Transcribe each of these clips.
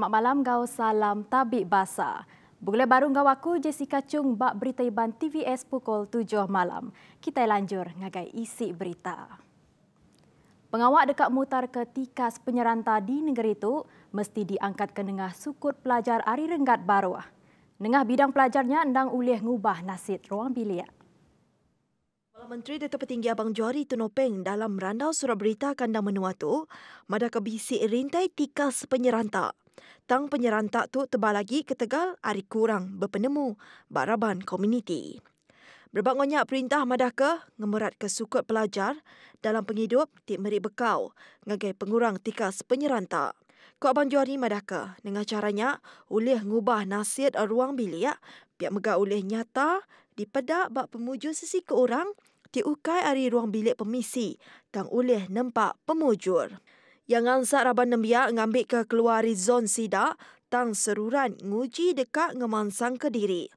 Selamat malam kau salam tabik basa. Bukulah baru kau aku Jessica Chung bak berita iban TVS pukul 7 malam. Kita lanjur ngagai isi berita. Pengawak dekat mutar ke tikas penyeranta di negeri itu mesti diangkat ke nengah sukut pelajar Ari Renggat Baruah. Nengah bidang pelajarnya endang ulih ngubah nasib ruang bilik. Menteri Dato' Petinggi Abang Johari Tunopeng dalam randau surat berita kandang menua tu, mada ke bisik rintai tikas penyerantak. Tang penyerantak tu tebal lagi ke Tegal, hari kurang berpenemu baraban komuniti. Berbangunnya perintah madah ke, ngemerat ke sukut pelajar dalam penghidup ti meri bekau ngagai pengurang tikas penyerantak. Ku Abang Juhari madah ke, dengan caranya boleh ngubah nasib ruang bilik, biar megak boleh nyata di pedak bak pemuju sisi ke orang, ti ukai ari ruang bilik pemisi, tang boleh nampak pemujur. Yang ansak Raban Nembia ngambil ke keluar zon sidak tang seruran nguji dekat ngemansang ke diri.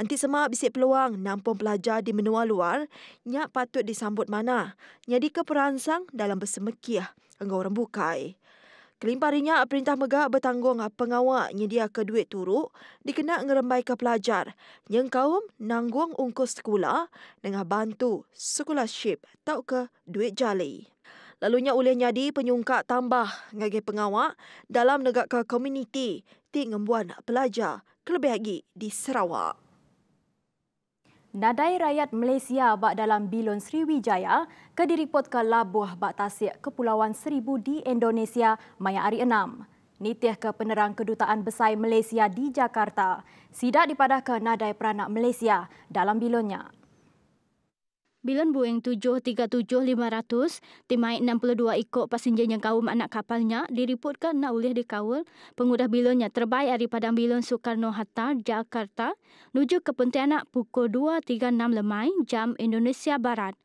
Anti semua bisik peluang nampun pelajar di menua luar, nyak patut disambut mana, nyadi ke peransang dalam bersemekiah dengan orang bukai. Kelimparinya perintah megah bertanggung pengawak nyedia ke duit turuk, dikena ngerembai ke pelajar, yang kaum nanggung ungkus sekolah dengan bantu sekolah syip tau ke duit jali. Lalunya oleh nyadi penyungkak tambah ngagih pengawak dalam negak ke komuniti ti ngembuan pelajar kelebih lagi di Sarawak. Nadai rakyat Malaysia bak dalam bilon Sriwijaya ke diriput ke Labuh bak Tasik Kepulauan Seribu di Indonesia Maya Ari 6 nitih ke penerang kedutaan besar Malaysia di Jakarta. Sidak dipadah ke nadai peranak Malaysia dalam bilonnya bilan Boeing lima 500 timai dua ikut pasenjen yang kaum anak kapalnya diriputkan nak boleh dikawal pengudah bilonnya terbaik daripada bilon Soekarno-Hatta, Jakarta menuju ke Pontianak pukul enam lemai jam Indonesia Barat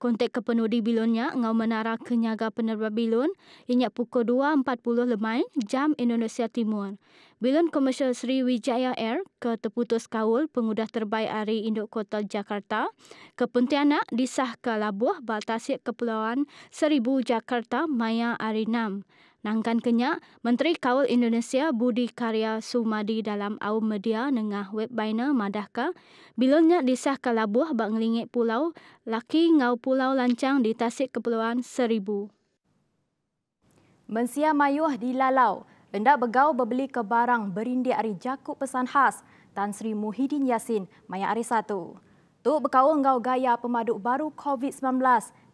kontak ke penudi bilunnya ngau menara kenyaga penerbang bilun, inya pukul 2.40 lemai jam Indonesia Timur. Bilun komersial Sri Wijaya Air ke terputus kaul pengudah terbaik hari Induk Kota Jakarta ke Pontianak disah ke Labuh Batasik Kepulauan Seribu Jakarta Maya Arinam. Nangkan Kenyak, Menteri Kawal Indonesia Budi Karya Sumadi dalam awam media dengan webbiner Madahka, bilangnya disah ke Labuh pulau, laki ngau pulau lancang di Tasik Kepulauan Seribu. Mensia mayuh di Lalau, hendak begau berbeli ke barang berindi ari jakuk pesan khas Tan Sri Muhyiddin Yassin, Maya Ari Satu. Tu bekau ngau gaya pemaduk baru COVID-19,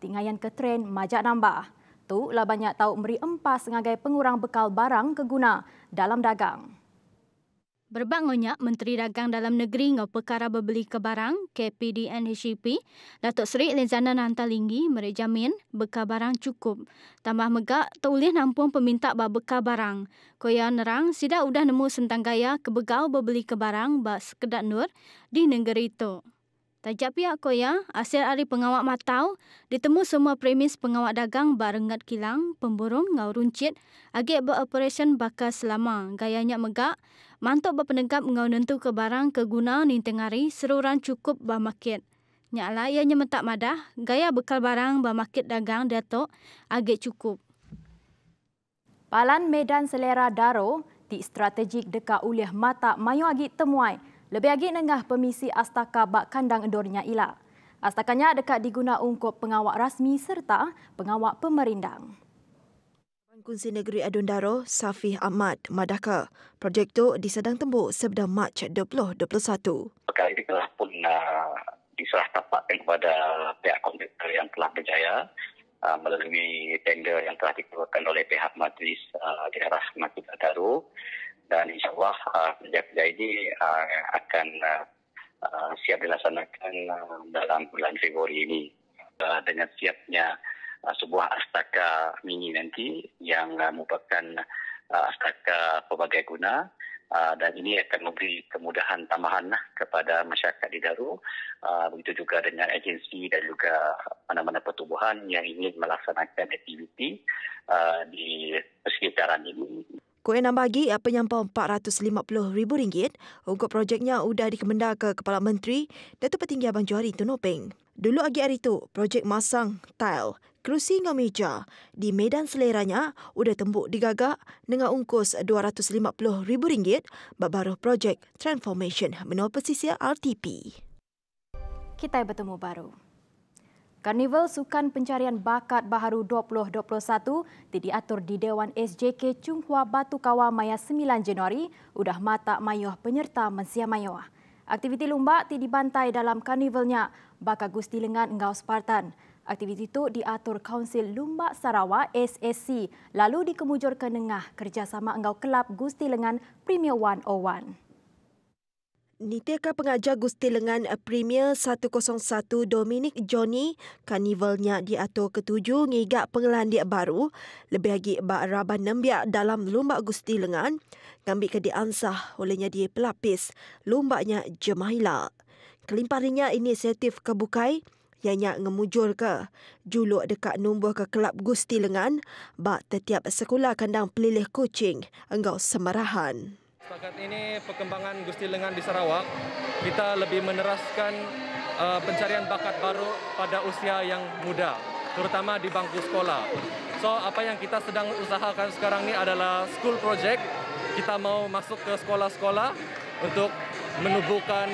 tingayan ke tren majak nambah tu lah banyak tahu meri empas sebagai pengurang bekal barang keguna dalam dagang. Berbangunnya Menteri Dagang Dalam Negeri ngau perkara berbeli ke barang Datuk Seri Lenzana Nantalinggi merejamin bekal barang cukup. Tambah megak, tak boleh nampung peminta bak bekal barang. Koya nerang, sida udah nemu sentang gaya kebegau berbeli kebarang barang bak nur di negeri itu. Tajak pihak Koya, hasil hari pengawak matau, ditemu semua premis pengawak dagang barengat kilang, pemburung, ngau runcit, agak beroperasian bakar selama, gayanya megak, mantuk berpenegap ngau nentu ke barang keguna ni tengari seruran cukup bermakit. Nyala ia mentak madah, gaya bekal barang bermakit dagang datuk agak cukup. Palan Medan Selera Daro, di strategik dekat uliah mata mayu agi temuai, lebih lagi nengah pemisi astaka bak kandang endornya ila. Astakanya dekat diguna untuk pengawak rasmi serta pengawak pemerindang. Kunci Negeri Adun Daro, Safih Ahmad Madaka. Projek itu disedang tembus sebeda Mac 2021. Perkara ini telah pun uh, diserah tapatkan kepada pihak kontraktor yang telah berjaya uh, melalui tender yang telah dikeluarkan oleh pihak Majlis uh, Daerah Madaka Daro dan insyaallah kerja-kerja uh, ini uh, akan uh, uh, siap dilaksanakan uh, dalam bulan Februari ini uh, dengan siapnya uh, sebuah astaka mini nanti yang uh, merupakan uh, astaka pelbagai guna Uh, dan ini akan memberi kemudahan tambahan lah kepada masyarakat di Daru. Uh, begitu juga dengan agensi dan juga mana-mana pertubuhan yang ingin melaksanakan aktiviti uh, di persekitaran ini. Kuih Nambagi eh, penyampau RM450,000 untuk projeknya sudah dikemenda ke Kepala Menteri Datuk Petinggi Abang Johari Tun Openg. Dulu lagi hari itu, projek masang, tile, kerusi dengan meja di medan seleranya sudah tembuk digagak dengan ungkus RM250,000 baru projek Transformation Menua Pesisir RTP. Kita bertemu baru. Karnival Sukan Pencarian Bakat Baharu 2021 tidi atur di Dewan SJK Chung Chunghua Batu Kawa Maya 9 Januari udah mata mayuh penyerta mensia mayuh. Aktiviti lumba tidi bantai dalam karnivalnya Bakat Gusti Lengan Engau Spartan. Aktiviti itu diatur Kaunsil Lumba Sarawak SSC lalu dikemujur ke Nengah kerjasama Engau Kelab Gusti Lengan Premier 101. Nitiakan pengajar Gusti Lengan eh, Premier 101 Dominic Johnny, kanivalnya di Ato Ketujuh ngigak pengelandik baru, lebih lagi bak raban nembiak dalam lumba Gusti Lengan, ngambil ke diansah olehnya di pelapis lumbaknya Jemaila. Kelimparinya inisiatif kebukai, ianya ngemujur ke juluk dekat nombor ke kelab Gusti Lengan, bak setiap sekolah kandang pelilih kucing, engkau semarahan. Setakat ini perkembangan Gusti Lengan di Sarawak, kita lebih meneraskan uh, pencarian bakat baru pada usia yang muda, terutama di bangku sekolah. So, apa yang kita sedang usahakan sekarang ini adalah school project. Kita mau masuk ke sekolah-sekolah untuk menubuhkan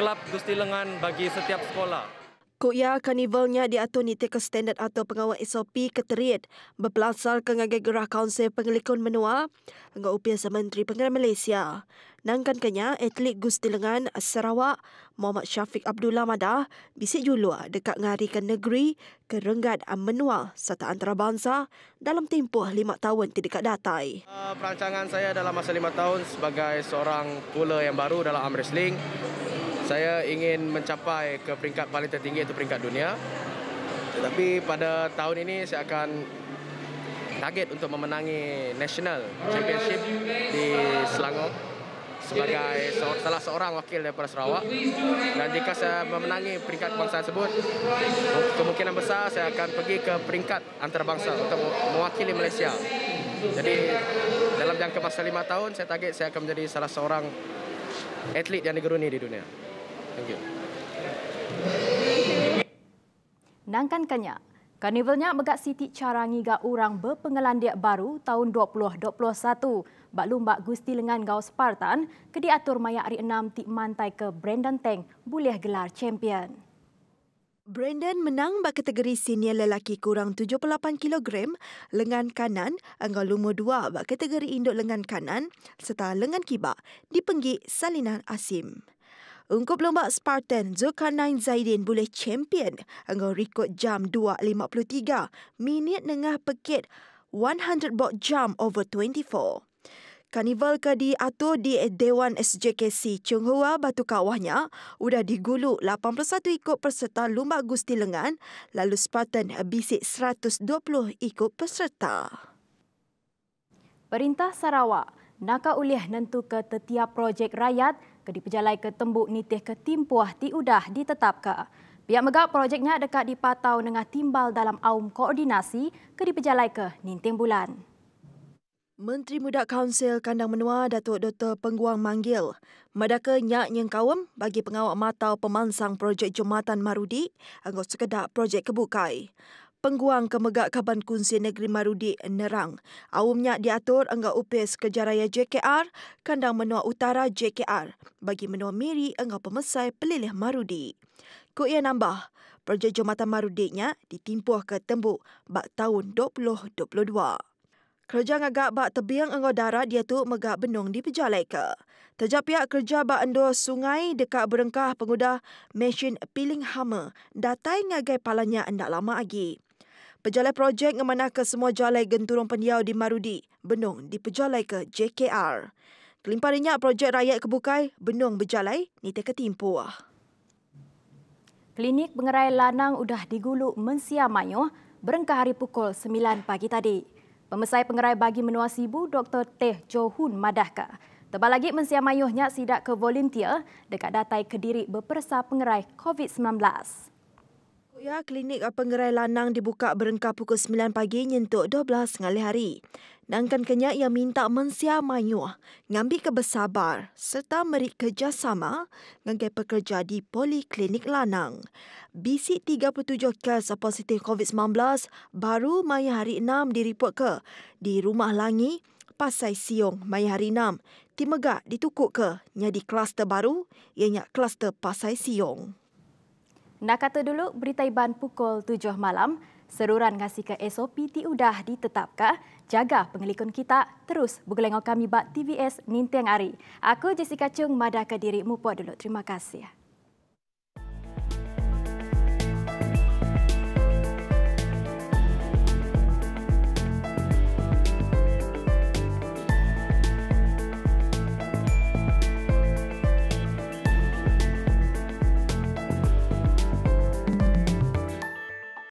kelab Gusti Lengan bagi setiap sekolah. Kuk ya, karnivalnya diatur niti ke standard atau pengawal SOP keteriat berpelasar ke ngagai gerah Kaunsel Pengelikon Menua dengan upaya Sementeri Pengeran Malaysia. Nangkan kenya atlet Gusti Lengan Sarawak Muhammad Syafiq Abdullah Madah bisik julu dekat ke negeri ke Renggat ah, Menua serta antarabangsa dalam tempoh lima tahun tidak dekat datai. Ah, perancangan saya dalam masa lima tahun sebagai seorang pula yang baru dalam arm saya ingin mencapai ke peringkat paling tertinggi iaitu peringkat dunia. Tetapi pada tahun ini saya akan target untuk memenangi national championship di Selangor sebagai salah seorang wakil daripada Sarawak dan jika saya memenangi peringkat bangsa tersebut kemungkinan besar saya akan pergi ke peringkat antarabangsa untuk mewakili Malaysia jadi dalam jangka masa lima tahun saya target saya akan menjadi salah seorang atlet yang digeruni di dunia Thank you. Nangkan kenyak. Karnivalnya begat Siti Carangi ga orang berpengelandiak baru tahun 2021. Bak lumbak Gusti Lengan Gau Spartan, kedi atur mayak ri enam ti mantai ke Brandon Tang boleh gelar champion. Brandon menang bak kategori senior lelaki kurang 78 kg lengan kanan anggau lumo 2 bak kategori induk lengan kanan serta lengan kibak dipenggi salinan Asim. Ungkup lombak Spartan Zulkarnain Zaidin boleh champion dengan rekod jam 2.53 minit dengah pekit 100 bot jam over 24. Karnival ke di atur di Dewan SJKC Chung Hua Batu Kawahnya sudah digulu 81 ikut peserta Lumba Gusti Lengan lalu Spartan bisik 120 ikut peserta. Perintah Sarawak naka ulih nentu ke tetiap projek rakyat ke dipejalai ke tembuk nitih ke timpuah ti udah ditetapka. Pihak megak projeknya dekat dipatau nengah timbal dalam aum koordinasi ke dipejalai ke ninting bulan. Menteri Muda Kaunsel Kandang Menua Datuk Dr. Pengguang Manggil Madaka nyak nyeng kawam bagi pengawak matau pemansang projek Jumatan Marudi anggota sekedar projek kebukai. Pengguang kemegak Kaban kunci Negeri Marudi nerang. Awamnya diatur enggak upis kejaraya JKR, kandang menua utara JKR bagi menua miri enggak pemesai pelilih Marudi. Kuk ia nambah, projek jematan Marudinya ditimpuh ke tembu bak tahun 2022. Kerja ngagak bak tebiang engkau darat dia tu megak benung di pejalai ke. Terjak pihak kerja bak endur sungai dekat berengkah pengudah mesin piling hama datai ngagai palanya endak lama lagi. Pejalai projek ngemanah ke semua jalai genturung pendiau di Marudi, Benung di pejalai ke JKR. Kelimpah rinyak projek rakyat kebukai, Benung berjalai, nite ketimpuah. Klinik pengerai Lanang sudah digulu mensia mayo berengkah hari pukul 9 pagi tadi. Pemesai pengerai bagi menua sibu Dr. Teh Johun Madahka. Tebal lagi mensia mayuhnya sidak ke volunteer dekat datai kediri berpersa pengerai COVID-19. Ya, klinik penggerai lanang dibuka berengkap pukul 9 pagi nyentuk 12 sengali hari. Nangkan kenyak yang minta mensia mayuh, ngambil kebesabar serta merik kerjasama dengan pekerja di Poliklinik Lanang. Bisik 37 kes positif COVID-19 baru maya hari 6 diriput ke di Rumah Langi, Pasai Siong, maya hari 6. Timegak ditukuk ke nyadi kluster baru, ianya kluster Pasai Siong. Nak kata dulu, berita iban pukul 7 malam, seruran ngasih ke SOP tiudah ditetapkan Jaga pengelikun kita, terus bergelengok kami bak TVS Ninteng Ari. Aku Jessica Chung, madah ke diri mupo dulu. Terima kasih.